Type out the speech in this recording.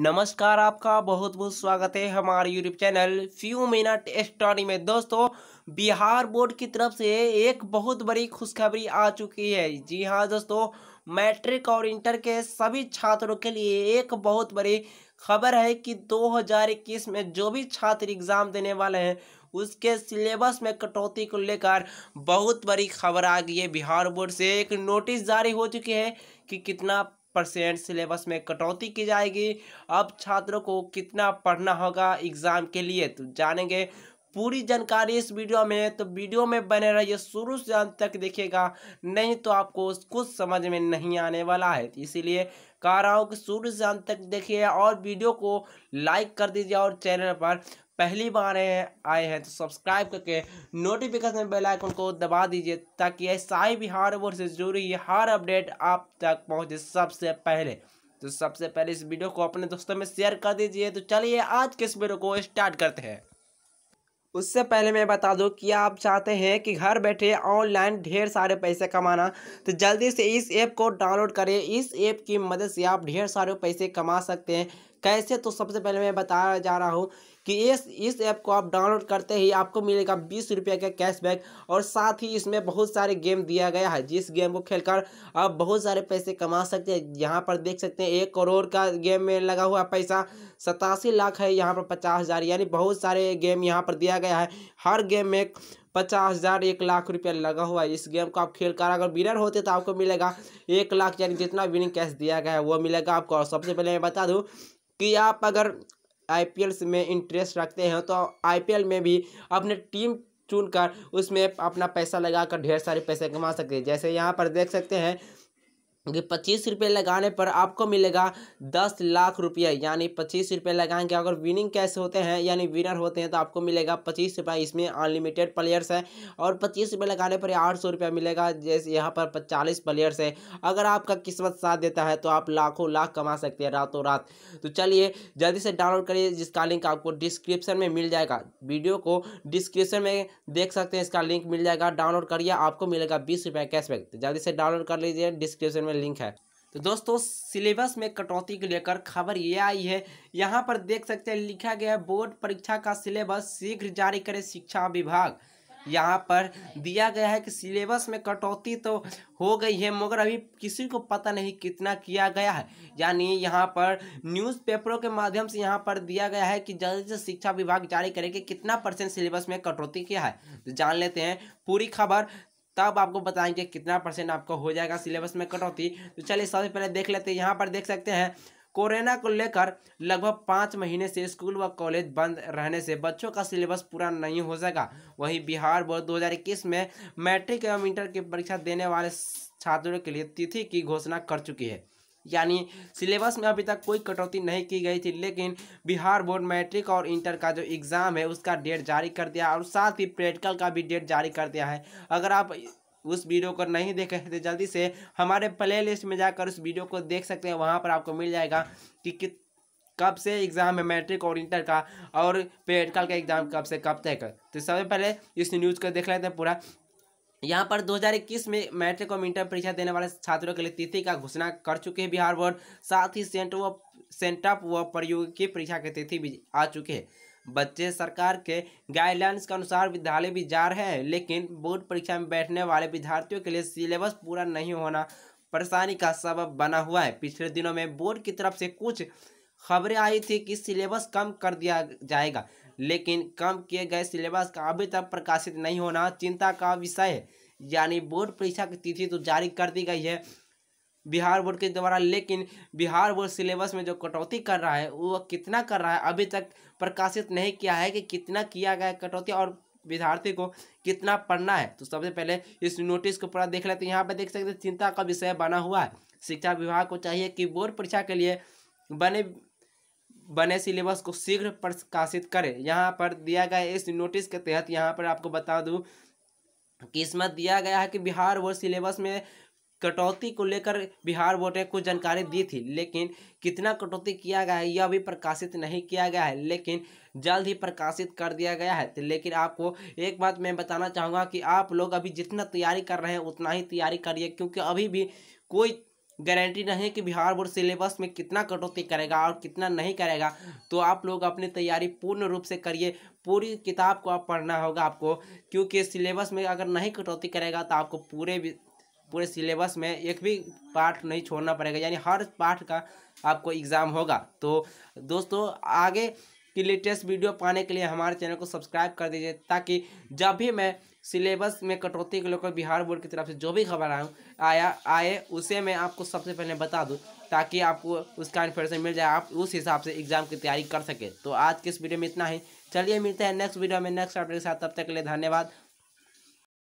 नमस्कार आपका बहुत बहुत स्वागत है हमारे YouTube channel few minute story में दोस्तों बिहार बोर्ड की तरफ से एक बहुत बड़ी खुशखबरी आ चुकी है जी हाँ दोस्तों मैट्रिक और इंटर के सभी छात्रों के लिए एक बहुत बड़ी खबर है कि 2021 में जो भी छात्र एग्ज़ाम देने वाले हैं उसके सिलेबस में कटौती को लेकर बहुत बड़ी खबर आ गई है बिहार बोर्ड से एक नोटिस जारी हो चुकी है कि कितना परसेंट सिलेबस में कटौती की जाएगी अब छात्रों को कितना पढ़ना होगा एग्ज़ाम के लिए तो जानेंगे पूरी जानकारी इस वीडियो में तो वीडियो में बने रहिए शुरू से अंत तक देखिएगा नहीं तो आपको कुछ समझ में नहीं आने वाला है इसीलिए कह रहा हूँ कि शुरू से अंत तक देखिए और वीडियो को लाइक कर दीजिए और चैनल पर पहली बार आए हैं तो सब्सक्राइब करके नोटिफिकेशन बेल आइकन को दबा दीजिए ताकि ऐसा बिहार बोर्ड से जुड़ी हर अपडेट आप तक पहुँचे सबसे पहले तो सबसे पहले इस वीडियो को अपने दोस्तों में शेयर कर दीजिए तो चलिए आज के इस वीडियो को स्टार्ट करते हैं उससे पहले मैं बता दूं कि आप चाहते हैं कि घर बैठे ऑनलाइन ढेर सारे पैसे कमाना तो जल्दी से इस ऐप को डाउनलोड करें इस ऐप की मदद से आप ढेर सारे पैसे कमा सकते हैं कैसे तो सबसे पहले मैं बताया जा रहा हूँ कि इस इस ऐप को आप डाउनलोड करते ही आपको मिलेगा बीस रुपये का कैशबैक और साथ ही इसमें बहुत सारे गेम दिया गया है जिस गेम को खेलकर आप बहुत सारे पैसे कमा सकते हैं यहाँ पर देख सकते हैं एक करोड़ का गेम में लगा हुआ पैसा सतासी लाख है यहाँ पर पचास हज़ार यानी बहुत सारे गेम यहाँ पर दिया गया है हर गेम में पचास हज़ार एक लाख रुपया लगा हुआ है इस गेम को आप खेल कर अगर विनर होते तो आपको मिलेगा एक लाख यानी जितना विनिंग कैश दिया गया है वो मिलेगा आपको और सबसे पहले मैं बता दूँ कि आप अगर आई में इंटरेस्ट रखते हैं तो आई में भी अपने टीम चुनकर उसमें अपना पैसा लगाकर ढेर सारे पैसे कमा सकते हैं जैसे यहाँ पर देख सकते हैं क्योंकि पच्चीस रुपये लगाने पर आपको मिलेगा दस लाख रुपये यानी पच्चीस रुपये लगाएंगे अगर विनिंग कैश होते हैं यानी विनर होते हैं तो आपको मिलेगा पच्चीस रुपये इसमें अनलिमिटेड प्लेयर्स है और पच्चीस रुपये लगाने पर आठ सौ रुपया मिलेगा जैसे यहाँ पर चालीस प्लेयर्स है अगर आपका किस्मत साथ देता है तो आप लाखों लाख कमा सकते हैं रातों रात तो चलिए जल्दी से डाउनलोड करिए जिसका लिंक आपको डिस्क्रिप्शन में मिल जाएगा वीडियो को डिस्क्रिप्शन में देख सकते हैं इसका लिंक मिल जाएगा डाउनलोड करिए आपको मिलेगा बीस रुपये कैशबैक तो जल्दी से डाउनलोड कर लीजिए डिस्क्रिप्शन में लिंक है तो दोस्तों सिलेबस में कटौती को लेकर खबर ये आई है यहाँ पर देख सकते हैं लिखा गया है बोर्ड परीक्षा का सिलेबस शीघ्र जारी करे शिक्षा विभाग यहाँ पर दिया गया है कि सिलेबस में कटौती तो हो गई है मगर अभी किसी को पता नहीं कितना किया गया है यानी यहाँ पर न्यूज़पेपरों के माध्यम से यहाँ पर दिया गया है कि जल्द से शिक्षा विभाग जारी करेगा कि कितना परसेंट सिलेबस में कटौती किया है तो जान लेते हैं पूरी खबर तब आपको बताएंगे कितना परसेंट आपका हो जाएगा सिलेबस में कटौती तो चलिए सबसे पहले देख लेते हैं यहाँ पर देख सकते हैं कोरोना को लेकर लगभग पाँच महीने से स्कूल व कॉलेज बंद रहने से बच्चों का सिलेबस पूरा नहीं हो सका वहीं बिहार बोर्ड दो में मैट्रिक एवं इंटर की परीक्षा देने वाले छात्रों के लिए तिथि की घोषणा कर चुकी है यानी सिलेबस में अभी तक कोई कटौती नहीं की गई थी लेकिन बिहार बोर्ड मैट्रिक और इंटर का जो एग्ज़ाम है उसका डेट जारी कर दिया और साथ ही प्रैक्टिकल का भी डेट जारी कर दिया है अगर आप उस वीडियो को नहीं देखे तो जल्दी से हमारे प्ले लिस्ट में जाकर उस वीडियो को देख सकते हैं वहाँ पर आपको मिल जाएगा कि कब से एग्ज़ाम है मैट्रिक और इंटर का और प्रैक्टिकल का एग्ज़ाम कब से कब तक तो सबसे पहले इस न्यूज़ को देख लेते हैं पूरा यहाँ पर 2021 में मैट्रिक और इंटर परीक्षा देने वाले छात्रों के लिए तिथि का घोषणा कर चुके हैं बिहार बोर्ड साथ ही सेंटर व सेंटअप व प्रयोगिकी परीक्षा की तिथि भी आ चुके हैं बच्चे सरकार के गाइडलाइंस के अनुसार विद्यालय भी जा रहे हैं लेकिन बोर्ड परीक्षा में बैठने वाले विद्यार्थियों के लिए सिलेबस पूरा नहीं होना परेशानी का सबब बना हुआ है पिछले दिनों में बोर्ड की तरफ से कुछ खबरें आई थी कि सिलेबस कम कर दिया जाएगा लेकिन कम किए गए सिलेबस का अभी तक प्रकाशित नहीं होना चिंता का विषय है यानी बोर्ड परीक्षा की तिथि तो जारी कर दी गई है बिहार बोर्ड के द्वारा लेकिन बिहार बोर्ड सिलेबस में जो कटौती कर रहा है वो कितना कर रहा है अभी तक प्रकाशित नहीं किया है कि कितना किया गया कटौती और विद्यार्थी को कितना पढ़ना है तो सबसे पहले इस नोटिस को पूरा देख लेते हैं यहाँ पर देख सकते हैं चिंता का विषय बना हुआ है शिक्षा विभाग को चाहिए कि बोर्ड परीक्षा के लिए बने बने सिलेबस को शीघ्र प्रकाशित करें यहाँ पर दिया गया इस नोटिस के तहत यहाँ पर आपको बता दूँ कि इसमें दिया गया है कि बिहार बोर्ड सिलेबस में कटौती को लेकर बिहार बोर्ड ने कुछ जानकारी दी थी लेकिन कितना कटौती किया गया है यह अभी प्रकाशित नहीं किया गया है लेकिन जल्द ही प्रकाशित कर दिया गया है लेकिन आपको एक बात मैं बताना चाहूँगा कि आप लोग अभी जितना तैयारी कर रहे हैं उतना ही तैयारी करिए क्योंकि अभी भी कोई गारंटी नहीं है कि बिहार बोर्ड सिलेबस में कितना कटौती करेगा और कितना नहीं करेगा तो आप लोग अपनी तैयारी पूर्ण रूप से करिए पूरी किताब को आप पढ़ना होगा आपको क्योंकि सिलेबस में अगर नहीं कटौती करेगा तो आपको पूरे पूरे सिलेबस में एक भी पार्ट नहीं छोड़ना पड़ेगा यानी हर पार्ट का आपको एग्ज़ाम होगा तो दोस्तों आगे की लेटेस्ट वीडियो पाने के लिए हमारे चैनल को सब्सक्राइब कर दीजिए ताकि जब भी मैं सिलेबस में कटौती के लेकर बिहार बोर्ड की तरफ से जो भी खबर आऊँ आया आए उसे मैं आपको सबसे पहले बता दूँ ताकि आपको उसका इन्फॉर्मेशन मिल जाए आप उस हिसाब से एग्जाम की तैयारी कर सके तो आज के इस वीडियो में इतना ही चलिए मिलते हैं नेक्स्ट वीडियो में नेक्स्ट अपडेट के साथ तब तक के लिए धन्यवाद